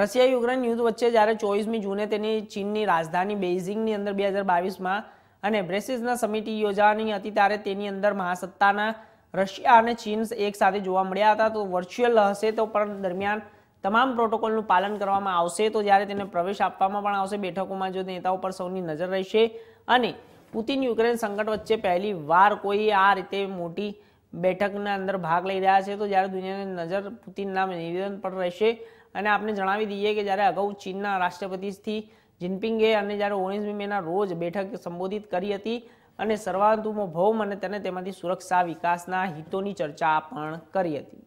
Russia Ukraine યુદ્ધ વચ્ચે જ્યારે ચોવીસમી જૂને તેની ચીનની રાજધાની બેઇઝિંગની અંદર બે હજાર બાવીસમાં અને બ્રેસિસના સમિટી યોજાવાની હતી ત્યારે તેની અંદર મહાસત્તાના રશિયા અને ચીન એક સાથે જોવા મળ્યા હતા તો વર્ચ્યુઅલ હશે તો પણ દરમિયાન તમામ પ્રોટોકોલનું પાલન કરવામાં આવશે તો જ્યારે તેને પ્રવેશ આપવામાં પણ આવશે બેઠકોમાં જો નેતાઓ પર સૌની નજર રહેશે અને પુતિન યુક્રેન સંકટ વચ્ચે પહેલી વાર કોઈ આ રીતે મોટી બેઠકના અંદર ભાગ લઈ રહ્યા છે તો જ્યારે દુનિયાની નજર પુતિનના નિવેદન પર રહેશે અને આપણે જણાવી દઈએ કે જ્યારે અગાઉ ચીનના રાષ્ટ્રપતિથી જિનપિંગે અને જ્યારે ઓગણીસમી મેના રોજ બેઠક સંબોધિત કરી હતી અને સર્વાંતુમો ભૌમ અને તેને તેમાંથી સુરક્ષા વિકાસના હિતોની ચર્ચા પણ કરી હતી